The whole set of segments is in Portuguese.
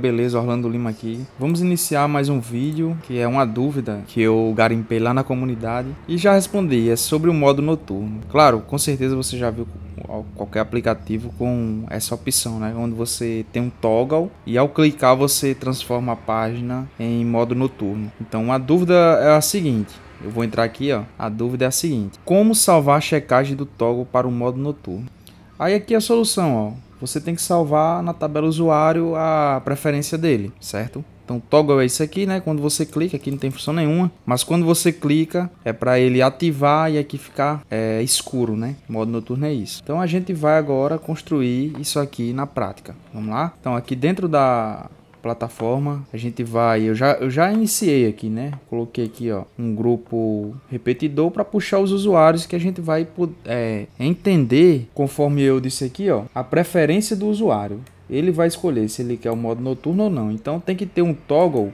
Beleza, Orlando Lima aqui. Vamos iniciar mais um vídeo, que é uma dúvida que eu garimpei lá na comunidade e já respondi, é sobre o modo noturno. Claro, com certeza você já viu qualquer aplicativo com essa opção, né? Onde você tem um toggle e ao clicar você transforma a página em modo noturno. Então, a dúvida é a seguinte: eu vou entrar aqui, ó. A dúvida é a seguinte: como salvar a checagem do toggle para o modo noturno? Aí aqui é a solução, ó você tem que salvar na tabela usuário a preferência dele, certo? Então toggle é isso aqui, né? Quando você clica, aqui não tem função nenhuma, mas quando você clica é para ele ativar e aqui ficar é, escuro, né? modo noturno é isso. Então a gente vai agora construir isso aqui na prática. Vamos lá? Então aqui dentro da plataforma, a gente vai, eu já, eu já iniciei aqui, né? Coloquei aqui, ó, um grupo repetidor para puxar os usuários que a gente vai é, entender, conforme eu disse aqui, ó, a preferência do usuário. Ele vai escolher se ele quer o modo noturno ou não. Então tem que ter um toggle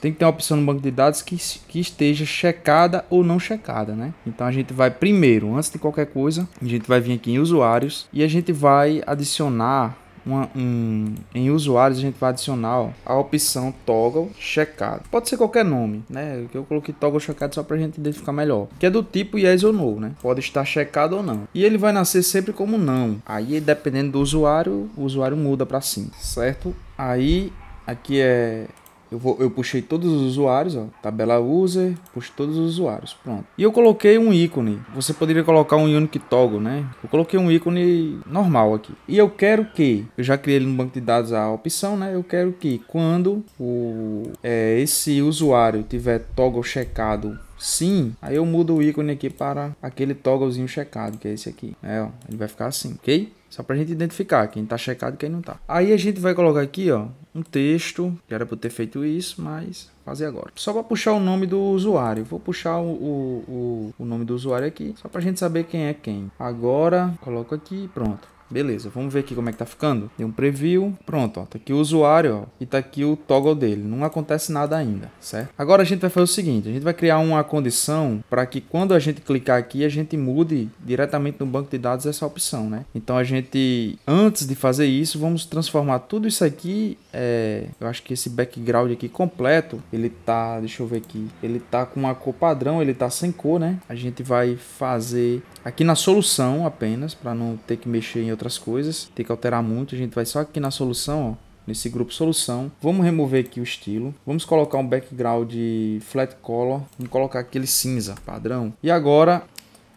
tem que ter uma opção no banco de dados que, que esteja checada ou não checada, né? Então a gente vai primeiro, antes de qualquer coisa, a gente vai vir aqui em usuários e a gente vai adicionar uma, um, em usuários a gente vai adicionar ó, a opção toggle checado. Pode ser qualquer nome, né? Que eu coloquei toggle checado só para a gente identificar melhor. Que é do tipo yes ou no, né? Pode estar checado ou não. E ele vai nascer sempre como não. Aí dependendo do usuário, o usuário muda para sim, certo? Aí aqui é eu, vou, eu puxei todos os usuários, ó, tabela user, puxei todos os usuários, pronto. E eu coloquei um ícone, você poderia colocar um unique toggle, né? Eu coloquei um ícone normal aqui. E eu quero que, eu já criei no banco de dados a opção, né? Eu quero que quando o, é, esse usuário tiver toggle checado Sim. Aí eu mudo o ícone aqui para aquele togglezinho checado, que é esse aqui. É, ó, ele vai ficar assim, ok? Só para a gente identificar quem tá checado e quem não tá. Aí a gente vai colocar aqui, ó, um texto. que era para ter feito isso, mas fazer agora. Só para puxar o nome do usuário. Vou puxar o, o, o, nome do usuário aqui, só para a gente saber quem é quem. Agora, coloco aqui pronto. Beleza, vamos ver aqui como é que tá ficando. Dei um preview, pronto, ó, tá aqui o usuário, ó, e tá aqui o toggle dele. Não acontece nada ainda, certo? Agora a gente vai fazer o seguinte, a gente vai criar uma condição para que quando a gente clicar aqui, a gente mude diretamente no banco de dados essa opção, né? Então a gente, antes de fazer isso, vamos transformar tudo isso aqui, é, eu acho que esse background aqui completo, ele tá, deixa eu ver aqui, ele tá com uma cor padrão, ele tá sem cor, né? A gente vai fazer Aqui na solução apenas, para não ter que mexer em outras coisas, ter que alterar muito, a gente vai só aqui na solução, ó, nesse grupo solução. Vamos remover aqui o estilo. Vamos colocar um background de flat color. Vamos colocar aquele cinza padrão. E agora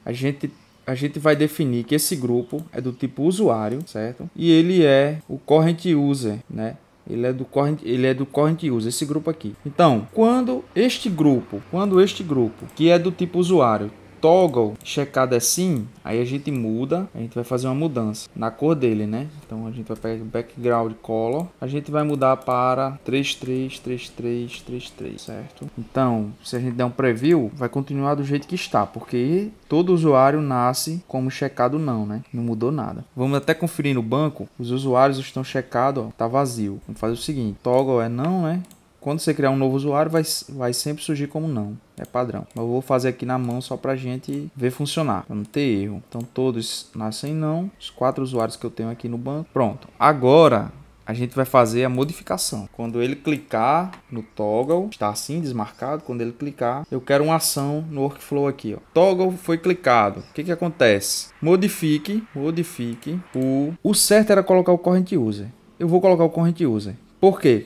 a gente a gente vai definir que esse grupo é do tipo usuário, certo? E ele é o current user, né? Ele é do current, ele é do current user, esse grupo aqui. Então, quando este grupo, quando este grupo, que é do tipo usuário, toggle checado é sim, aí a gente muda, a gente vai fazer uma mudança na cor dele, né? Então a gente vai pegar o background color, a gente vai mudar para 333333, certo? Então, se a gente der um preview, vai continuar do jeito que está, porque todo usuário nasce como checado não, né? Não mudou nada. Vamos até conferir no banco, os usuários estão checados, ó, tá vazio. Vamos fazer o seguinte, toggle é não, né? Quando você criar um novo usuário, vai, vai sempre surgir como não. É padrão. Eu vou fazer aqui na mão só a gente ver funcionar, para não ter erro. Então todos nascem não. Os quatro usuários que eu tenho aqui no banco. Pronto. Agora a gente vai fazer a modificação. Quando ele clicar no toggle, está assim desmarcado, quando ele clicar, eu quero uma ação no workflow aqui, ó. Toggle foi clicado. O que que acontece? Modifique, modifique o o certo era colocar o current user. Eu vou colocar o current user. Por quê?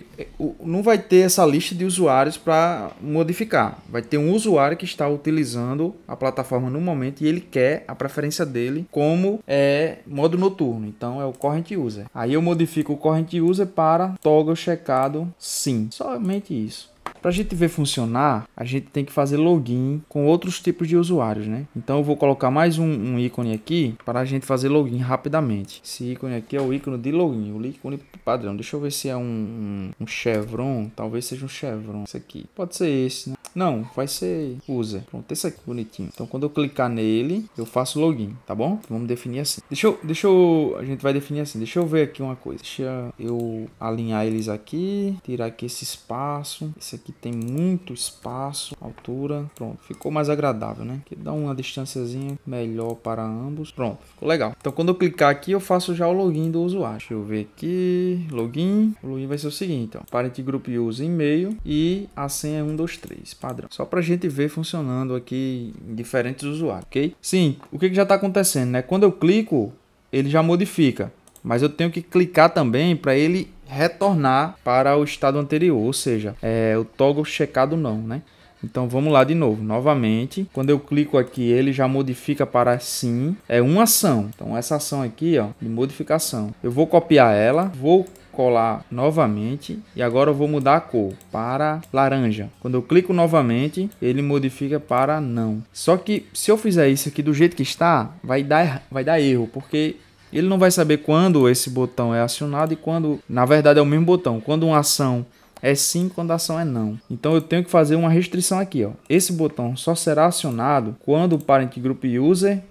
Não vai ter essa lista de usuários para modificar. Vai ter um usuário que está utilizando a plataforma no momento e ele quer a preferência dele como é modo noturno. Então é o current user. Aí eu modifico o current user para toggle checado sim. Somente isso. Para a gente ver funcionar, a gente tem que fazer login com outros tipos de usuários, né? Então eu vou colocar mais um, um ícone aqui para a gente fazer login rapidamente. Esse ícone aqui é o ícone de login, o ícone padrão. Deixa eu ver se é um, um, um chevron, talvez seja um chevron, esse aqui. Pode ser esse, né? Não, vai ser user. Pronto, esse aqui, bonitinho. Então, quando eu clicar nele, eu faço login, tá bom? Vamos definir assim. Deixa eu, deixa eu, a gente vai definir assim. Deixa eu ver aqui uma coisa. Deixa eu alinhar eles aqui, tirar aqui esse espaço. Esse aqui tem muito espaço, altura. Pronto, ficou mais agradável, né? Que dá uma distânciazinha melhor para ambos. Pronto, ficou legal. Então, quando eu clicar aqui, eu faço já o login do usuário. Deixa eu ver aqui, login. O login vai ser o seguinte, ó. Parent group user e-mail e a senha é 123 padrão. Só para a gente ver funcionando aqui em diferentes usuários, ok? Sim, o que, que já está acontecendo, né? Quando eu clico, ele já modifica. Mas eu tenho que clicar também para ele retornar para o estado anterior, ou seja, é, o toggle checado não, né? Então vamos lá de novo, novamente. Quando eu clico aqui, ele já modifica para sim. É uma ação. Então essa ação aqui, ó, de modificação. Eu vou copiar ela, vou colar novamente e agora eu vou mudar a cor para laranja. Quando eu clico novamente, ele modifica para não. Só que se eu fizer isso aqui do jeito que está, vai dar, vai dar erro, porque ele não vai saber quando esse botão é acionado e quando, na verdade, é o mesmo botão. Quando uma ação é sim, quando a ação é não. Então eu tenho que fazer uma restrição aqui, ó. Esse botão só será acionado quando o parent group user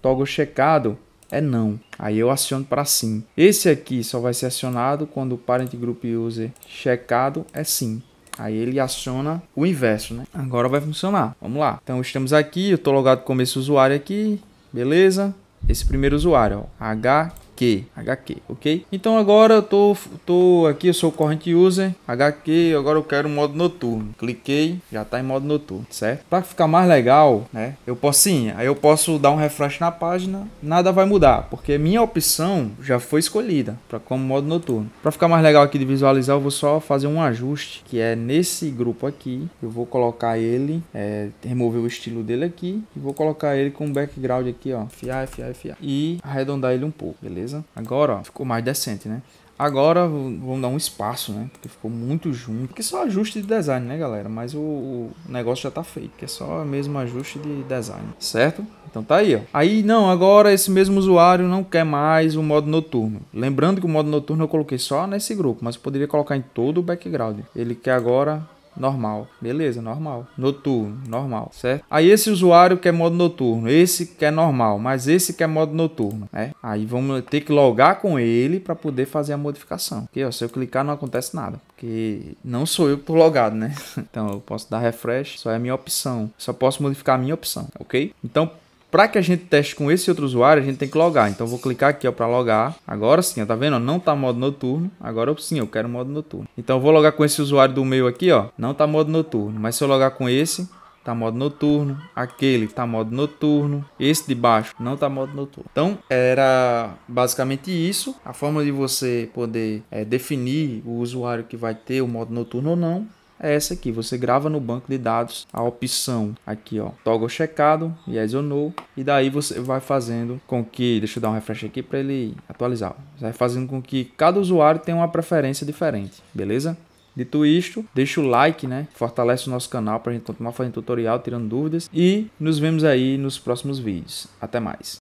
toggle checado é não. Aí eu aciono para sim. Esse aqui só vai ser acionado quando o parent group user checado é sim. Aí ele aciona o inverso, né? Agora vai funcionar. Vamos lá. Então estamos aqui, eu estou logado como esse usuário aqui, beleza? Esse primeiro usuário, ó, H HQ, HQ, ok? Então agora eu tô, tô aqui, eu sou o current user, HQ, agora eu quero modo noturno. Cliquei, já tá em modo noturno, certo? Para ficar mais legal, né? Eu posso sim, aí eu posso dar um refresh na página, nada vai mudar, porque minha opção já foi escolhida para como modo noturno. Para ficar mais legal aqui de visualizar, eu vou só fazer um ajuste, que é nesse grupo aqui, eu vou colocar ele, é, remover o estilo dele aqui e vou colocar ele com background aqui, ó, FI, FI, FI e arredondar ele um pouco, beleza? beleza? Agora, ó, ficou mais decente, né? Agora vamos dar um espaço, né? Porque ficou muito junto. Porque só ajuste de design, né, galera? Mas o, o negócio já tá feito. Que é só mesmo ajuste de design, certo? Então tá aí, ó. Aí, não, agora esse mesmo usuário não quer mais o modo noturno. Lembrando que o modo noturno eu coloquei só nesse grupo, mas poderia colocar em todo o background. Ele quer agora normal. Beleza, normal. Noturno, normal, certo? Aí esse usuário quer modo noturno, esse quer normal, mas esse quer modo noturno, né? Aí vamos ter que logar com ele para poder fazer a modificação. Porque ó, se eu clicar não acontece nada, porque não sou eu que tô logado, né? então eu posso dar refresh, só é a minha opção. Só posso modificar a minha opção, ok? Então para que a gente teste com esse outro usuário, a gente tem que logar. Então, vou clicar aqui para logar. Agora sim, ó, tá vendo? não tá modo noturno. Agora sim, eu quero modo noturno. Então, eu vou logar com esse usuário do meu aqui, ó. Não tá modo noturno. Mas se eu logar com esse, tá modo noturno, aquele tá modo noturno, esse de baixo não tá modo noturno. Então era basicamente isso, a forma de você poder é, definir o usuário que vai ter o modo noturno ou não é essa aqui. Você grava no banco de dados a opção aqui, ó, toggle checado, yes ou no, e daí você vai fazendo com que, deixa eu dar um refresh aqui para ele atualizar. Você vai fazendo com que cada usuário tenha uma preferência diferente, beleza? Dito isto, deixa o like, né? Fortalece o nosso canal para a gente continuar fazendo tutorial, tirando dúvidas. E nos vemos aí nos próximos vídeos. Até mais.